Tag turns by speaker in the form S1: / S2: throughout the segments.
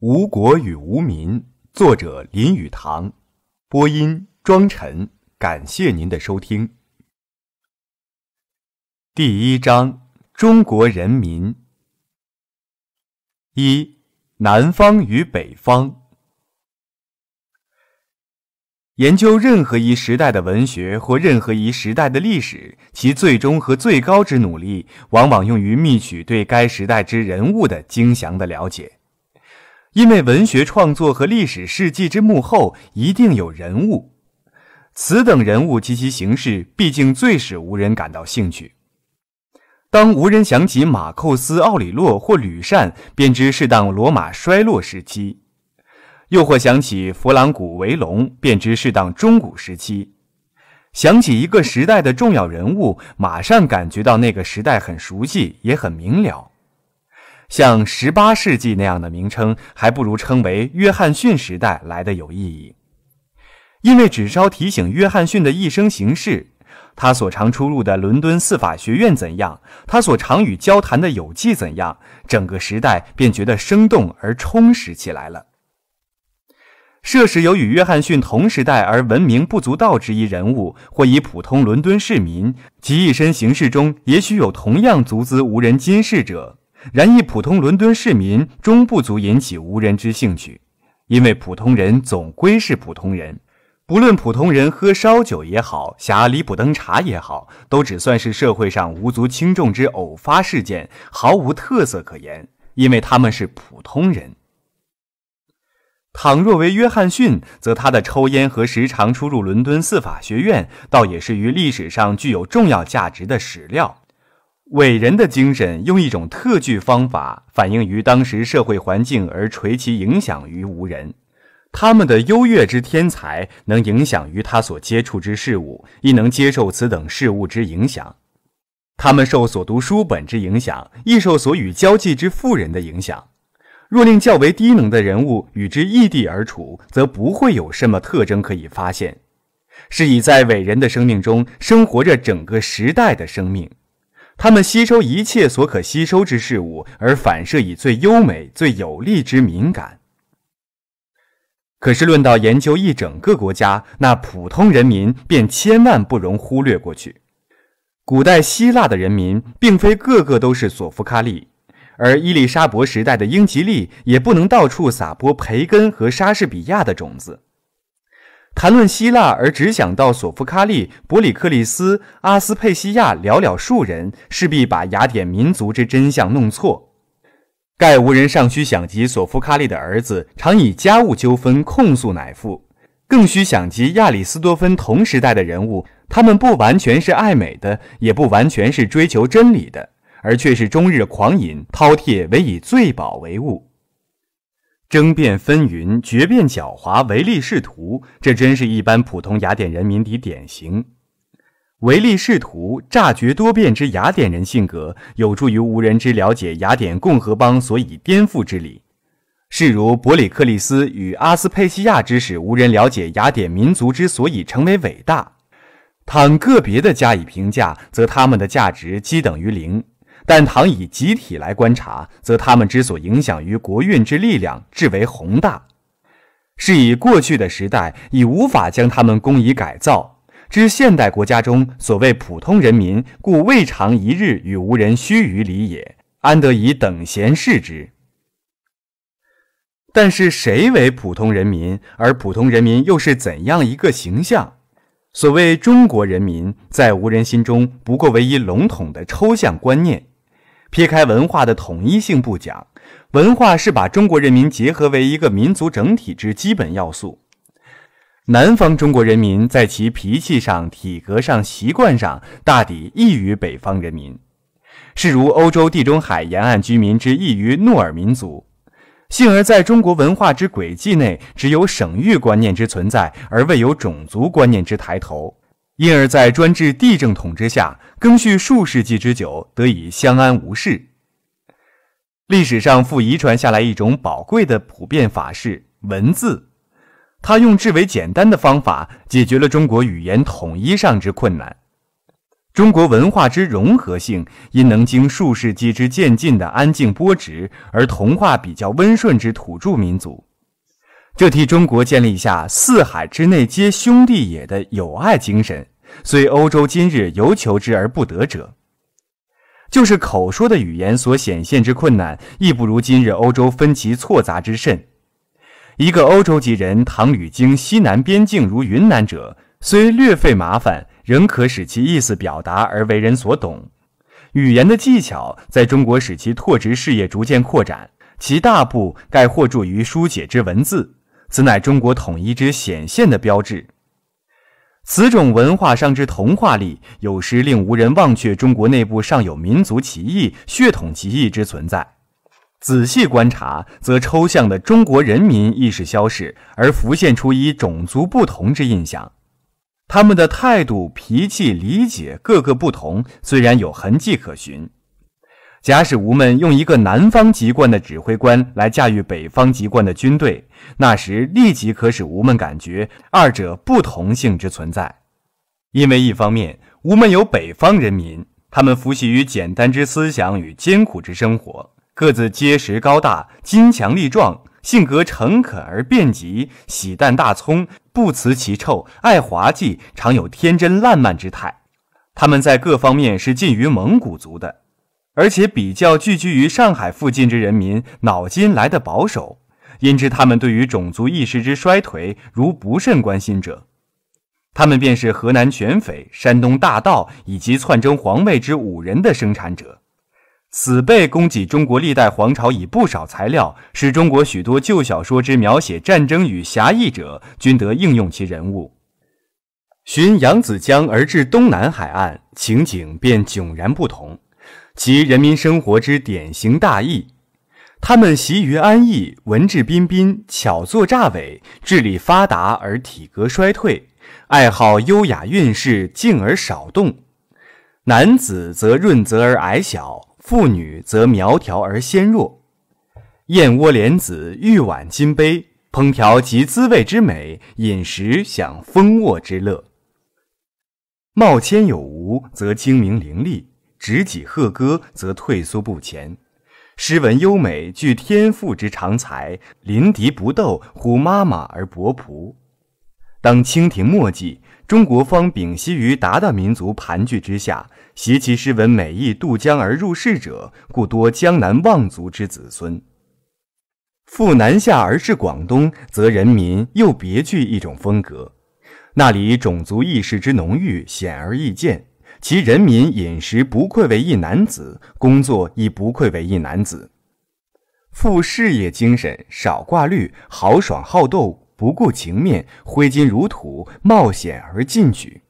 S1: 吴国与无民，作者林语堂，播音庄晨。感谢您的收听。第一章：中国人民。一、南方与北方。研究任何一时代的文学或任何一时代的历史，其最终和最高之努力，往往用于觅取对该时代之人物的精详的了解。因为文学创作和历史事迹之幕后一定有人物，此等人物及其形式，毕竟最使无人感到兴趣。当无人想起马寇斯·奥里洛或吕善，便知是当罗马衰落时期；又或想起弗朗古维隆，便知是当中古时期。想起一个时代的重要人物，马上感觉到那个时代很熟悉，也很明了。像十八世纪那样的名称，还不如称为约翰逊时代来的有意义，因为只稍提醒约翰逊的一生行事，他所常出入的伦敦司法学院怎样，他所常与交谈的友记怎样，整个时代便觉得生动而充实起来了。设使有与约翰逊同时代而闻名不足道之一人物，或以普通伦敦市民，及一身行事中也许有同样足资无人今世者。然一普通伦敦市民终不足引起无人之兴趣，因为普通人总归是普通人，不论普通人喝烧酒也好，侠李卜登茶也好，都只算是社会上无足轻重之偶发事件，毫无特色可言，因为他们是普通人。倘若为约翰逊，则他的抽烟和时常出入伦敦司法学院，倒也是于历史上具有重要价值的史料。伟人的精神用一种特具方法反映于当时社会环境，而垂其影响于无人。他们的优越之天才能影响于他所接触之事物，亦能接受此等事物之影响。他们受所读书本之影响，亦受所与交际之富人的影响。若令较为低能的人物与之异地而处，则不会有什么特征可以发现。是以，在伟人的生命中，生活着整个时代的生命。他们吸收一切所可吸收之事物，而反射以最优美、最有力之敏感。可是，论到研究一整个国家，那普通人民便千万不容忽略过去。古代希腊的人民，并非个个都是索夫卡利；而伊丽莎伯时代的英吉利，也不能到处撒播培根和莎士比亚的种子。谈论希腊而只想到索福卡利、伯里克利斯、阿斯佩西亚，寥寥数人，势必把雅典民族之真相弄错。盖无人尚需想及索福卡利的儿子常以家务纠纷控诉乃父，更需想及亚里斯多芬同时代的人物，他们不完全是爱美的，也不完全是追求真理的，而却是终日狂饮、饕餮，唯以醉饱为物。争辩纷纭，决辩狡猾，唯利是图，这真是一般普通雅典人民的典型。唯利是图，诈谲多变之雅典人性格，有助于无人之了解雅典共和邦所以颠覆之理。是如伯里克利斯与阿斯佩西亚之使，无人了解雅典民族之所以成为伟大。倘个别的加以评价，则他们的价值基等于零。但倘以集体来观察，则他们之所影响于国运之力量，至为宏大。是以过去的时代已无法将他们供以改造；之现代国家中所谓普通人民，故未尝一日与无人须臾离也，安得以等闲视之？但是谁为普通人民？而普通人民又是怎样一个形象？所谓中国人民，在无人心中，不过为一笼统的抽象观念。撇开文化的统一性不讲，文化是把中国人民结合为一个民族整体之基本要素。南方中国人民在其脾气上、体格上、习惯上，大抵异于北方人民，是如欧洲地中海沿岸居民之异于诺尔民族。幸而在中国文化之轨迹内，只有省域观念之存在，而未有种族观念之抬头。因而，在专制帝政统治下，更续数世纪之久，得以相安无事。历史上复遗传下来一种宝贵的普遍法式——文字，它用至为简单的方法解决了中国语言统一上之困难。中国文化之融合性，因能经数世纪之渐进的安静波折而同化比较温顺之土著民族。这替中国建立下四海之内皆兄弟也的友爱精神，虽欧洲今日犹求之而不得者，就是口说的语言所显现之困难，亦不如今日欧洲分歧错杂之甚。一个欧洲籍人唐旅经西南边境如云南者，虽略费麻烦，仍可使其意思表达而为人所懂。语言的技巧，在中国使其拓殖事业逐渐扩展，其大部盖获助于书写之文字。此乃中国统一之显现的标志。此种文化上之同化力，有时令无人忘却中国内部尚有民族歧义、血统歧义之存在。仔细观察，则抽象的中国人民意识消逝，而浮现出以种族不同之印象。他们的态度、脾气、理解，各个不同，虽然有痕迹可寻。假使吴们用一个南方籍贯的指挥官来驾驭北方籍贯的军队，那时立即可使吴们感觉二者不同性之存在。因为一方面，吴们有北方人民，他们服习于简单之思想与艰苦之生活，个子结实高大，筋强力壮，性格诚恳而辩急，喜啖大葱，不辞其臭，爱滑稽，常有天真烂漫之态。他们在各方面是近于蒙古族的。而且比较聚居于上海附近之人民，脑筋来得保守，因之他们对于种族意识之衰退如不甚关心者，他们便是河南拳匪、山东大盗以及篡争皇位之五人的生产者。此辈供给中国历代皇朝以不少材料，使中国许多旧小说之描写战争与侠义者均得应用其人物。循扬子江而至东南海岸，情景便迥然不同。其人民生活之典型大意，他们习于安逸，文质彬彬，巧作诈伪，智力发达而体格衰退，爱好优雅韵事，静而少动。男子则润泽而矮小，妇女则苗条而纤弱。燕窝莲子，玉碗金杯，烹调及滋味之美，饮食享丰沃之乐。貌谦有无，则精明伶俐。执戟贺歌则退缩不前，诗文优美具天赋之长才，临敌不斗呼妈妈而搏仆。当清廷末季，中国方屏息于鞑靼民族盘踞之下，习其诗文美意渡江而入世者，故多江南望族之子孙。赴南下而至广东，则人民又别具一种风格，那里种族意识之浓郁显而易见。其人民饮食不愧为一男子，工作亦不愧为一男子，富事业精神，少挂虑，豪爽好斗，不顾情面，挥金如土，冒险而进取。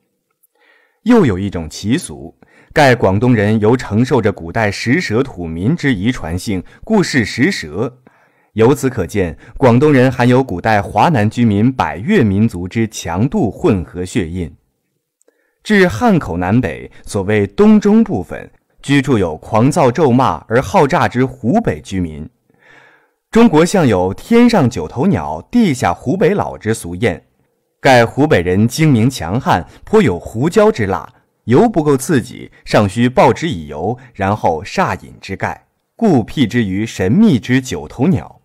S1: 又有一种习俗，盖广东人由承受着古代食蛇土民之遗传性，故是食蛇。由此可见，广东人含有古代华南居民百越民族之强度混合血印。至汉口南北，所谓东中部分，居住有狂躁咒骂而好诈之湖北居民。中国向有“天上九头鸟，地下湖北佬”之俗谚，盖湖北人精明强悍，颇有胡椒之辣，油不够刺激，尚需爆之以油，然后煞饮之盖，故辟之于神秘之九头鸟。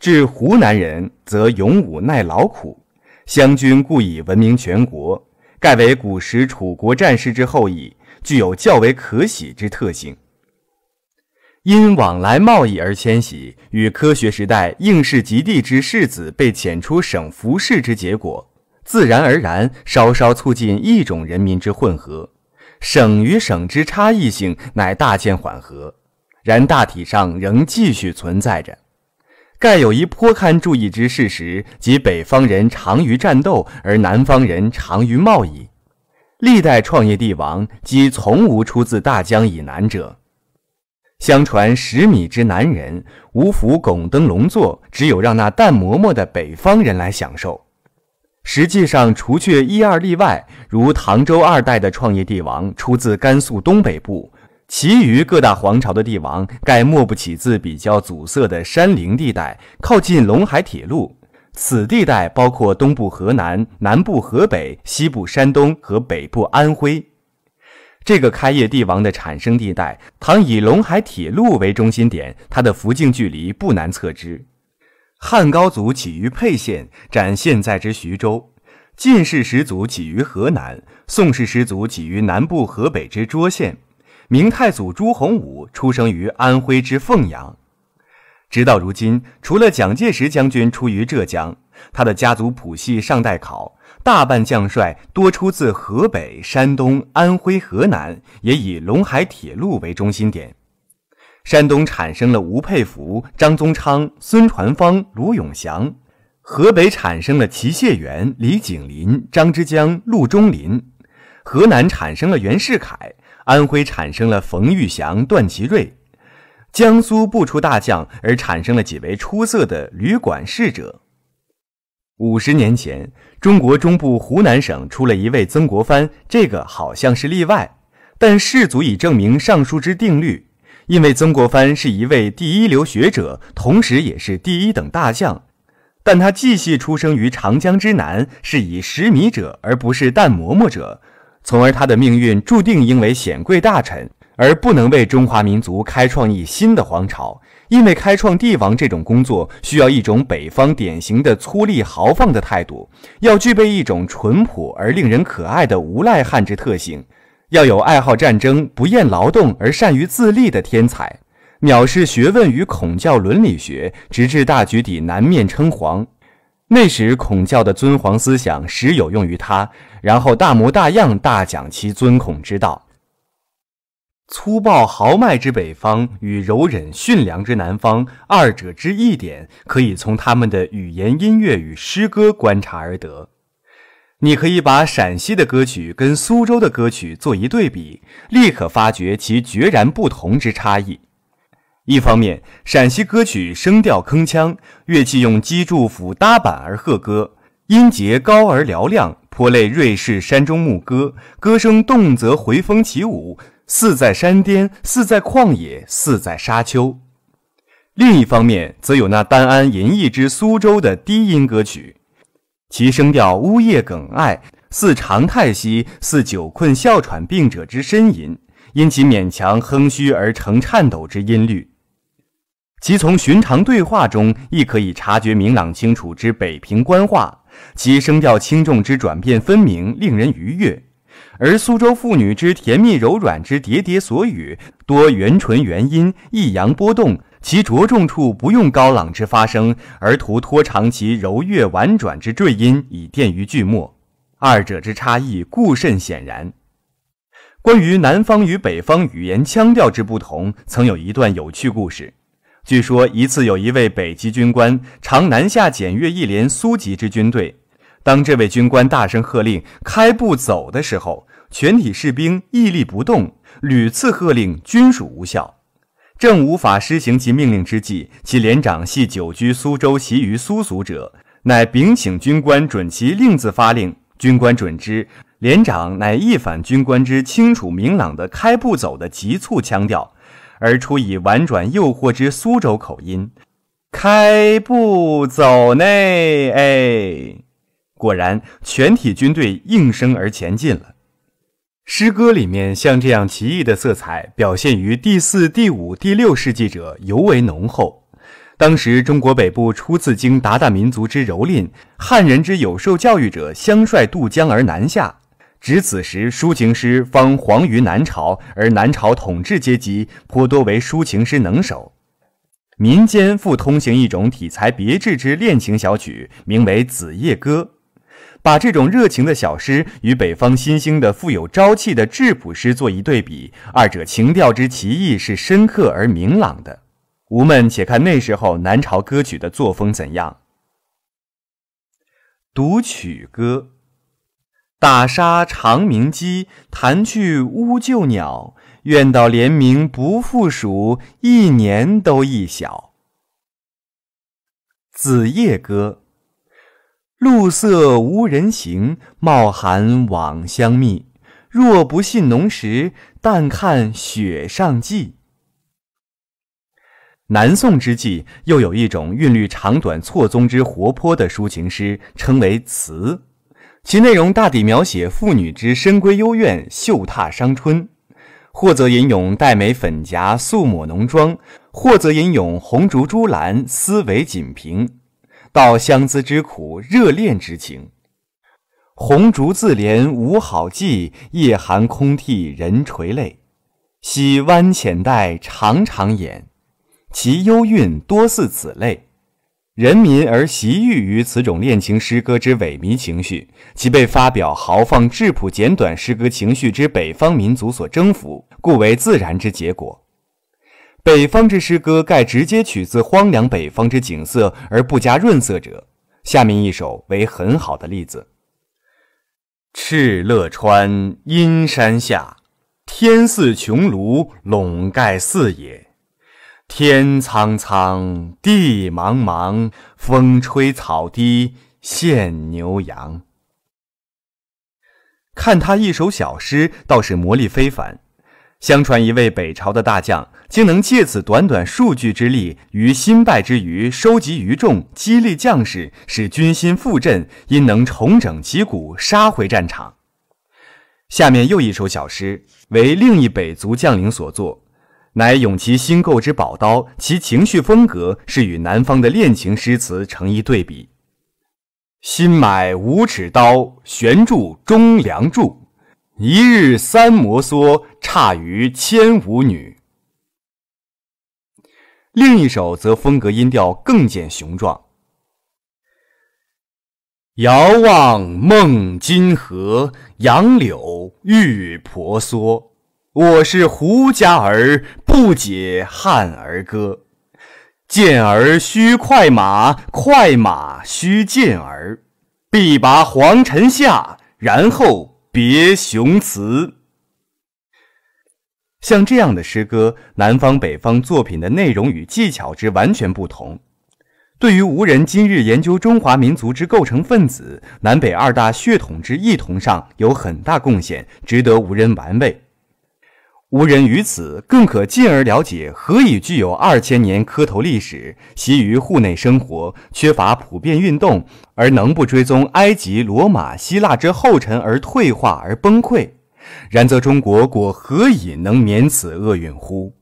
S1: 至湖南人，则勇武耐劳苦，湘军故以闻名全国。盖为古时楚国战士之后裔，具有较为可喜之特性。因往来贸易而迁徙，与科学时代应试及第之士子被遣出省服侍之结果，自然而然稍稍促进一种人民之混合，省与省之差异性乃大见缓和，然大体上仍继续存在着。盖有一颇堪注意之事实，即北方人长于战斗，而南方人长于贸易。历代创业帝王，即从无出自大江以南者。相传十米之南人，无福拱登龙座，只有让那淡馍馍的北方人来享受。实际上，除却一二例外，如唐周二代的创业帝王，出自甘肃东北部。其余各大皇朝的帝王，盖莫不起自比较阻塞的山林地带，靠近陇海铁路。此地带包括东部河南、南部河北、西部山东和北部安徽。这个开业帝王的产生地带，倘以陇海铁路为中心点，它的附境距离不难测知。汉高祖起于沛县，展现在之徐州；晋氏始祖起于河南；宋氏始祖起于南部河北之涿县。明太祖朱洪武出生于安徽之凤阳，直到如今，除了蒋介石将军出于浙江，他的家族谱系尚待考。大半将帅多出自河北、山东、安徽、河南，也以陇海铁路为中心点。山东产生了吴佩孚、张宗昌、孙传芳、卢永祥；河北产生了齐燮元、李景林、张之江、陆中林；河南产生了袁世凯。安徽产生了冯玉祥、段祺瑞，江苏不出大将，而产生了几位出色的旅馆侍者。五十年前，中国中部湖南省出了一位曾国藩，这个好像是例外，但是足以证明上述之定律。因为曾国藩是一位第一流学者，同时也是第一等大将，但他既系出生于长江之南，是以食米者，而不是淡馍馍者。从而，他的命运注定因为显贵大臣而不能为中华民族开创一新的皇朝，因为开创帝王这种工作需要一种北方典型的粗粝豪放的态度，要具备一种淳朴而令人可爱的无赖汉之特性，要有爱好战争、不厌劳动而善于自立的天才，藐视学问与孔教伦理学，直至大局底南面称皇。那时，孔教的尊皇思想时有用于他。然后大模大样大讲其尊孔之道。粗暴豪迈之北方与柔忍驯良之南方，二者之异点可以从他们的语言、音乐与诗歌观察而得。你可以把陕西的歌曲跟苏州的歌曲做一对比，立刻发觉其决然不同之差异。一方面，陕西歌曲声调铿锵，乐器用击柱、斧搭板而和歌，音节高而嘹亮。颇类瑞士山中牧歌，歌声动则回风起舞，似在山巅，似在旷野，似在沙丘。另一方面，则有那丹安吟逸之苏州的低音歌曲，其声调呜咽哽咽，似长叹息，似久困哮喘病者之呻吟，因其勉强哼嘘而成颤抖之音律。其从寻常对话中亦可以察觉明朗清楚之北平官话，其声调轻重之转变分明，令人愉悦；而苏州妇女之甜蜜柔软之喋喋所语，多圆唇元音，抑扬波动，其着重处不用高朗之发声，而图拖长其柔悦婉转之坠音，以垫于句末。二者之差异固甚显然。关于南方与北方语言腔调之不同，曾有一段有趣故事。据说一次，有一位北极军官常南下检阅一连苏籍之军队。当这位军官大声喝令“开步走”的时候，全体士兵屹立不动，屡次喝令均属无效。正无法施行其命令之际，其连长系久居苏州，习于苏俗者，乃禀请军官准其令自发令。军官准之，连长乃一反军官之清楚明朗的“开步走”的急促腔调。而出以婉转诱惑之苏州口音，开步走内，哎，果然全体军队应声而前进了。诗歌里面像这样奇异的色彩，表现于第四、第五、第六世纪者尤为浓厚。当时中国北部初次经鞑靼民族之蹂躏，汉人之有受教育者，相率渡江而南下。指此时抒情诗方黄于南朝，而南朝统治阶级颇多为抒情诗能手，民间复通行一种体裁别致之恋情小曲，名为子夜歌。把这种热情的小诗与北方新兴的富有朝气的质朴诗做一对比，二者情调之奇异是深刻而明朗的。吾们且看那时候南朝歌曲的作风怎样。读曲歌。打杀长鸣鸡，弹去乌鹫鸟。愿到连名不复数，一年都一小。子夜歌，露色无人行，冒寒往相觅。若不信农时，但看雪上迹。南宋之际，又有一种韵律长短错综之活泼的抒情诗，称为词。其内容大抵描写妇女之深闺幽怨、绣榻伤春，或则吟咏黛眉粉颊、素抹浓妆，或则吟咏红烛朱兰、思维锦屏，道相思之苦、热恋之情。红烛自怜无好计，夜寒空替人垂泪。惜弯浅黛，常常掩。其幽韵多似此类。人民而习欲于此种恋情诗歌之萎靡情绪，其被发表豪放质朴简短诗歌情绪之北方民族所征服，故为自然之结果。北方之诗歌，盖直接取自荒凉北方之景色而不加润色者。下面一首为很好的例子：《敕勒川，阴山下，天似穹庐，笼盖四野》。天苍苍，地茫茫，风吹草低见牛羊。看他一首小诗，倒是魔力非凡。相传一位北朝的大将，竟能借此短短数句之力，于新败之余，收集余众，激励将士，使军心复振，因能重整旗鼓，杀回战场。下面又一首小诗，为另一北族将领所作。乃永琪新购之宝刀，其情绪风格是与南方的恋情诗词成一对比。新买五尺刀，悬柱中梁柱，一日三摩挲，差于千舞女。另一首则风格音调更见雄壮。遥望孟津河，杨柳玉婆娑。我是胡家儿，不解汉儿歌。健儿须快马，快马须健儿。必拔黄尘下，然后别雄雌。像这样的诗歌，南方北方作品的内容与技巧之完全不同。对于无人今日研究中华民族之构成分子，南北二大血统之异同上有很大贡献，值得无人玩味。无人于此，更可进而了解何以具有二千年磕头历史，习于户内生活，缺乏普遍运动，而能不追踪埃及、罗马、希腊之后尘而退化而崩溃。然则中国果何以能免此厄运乎？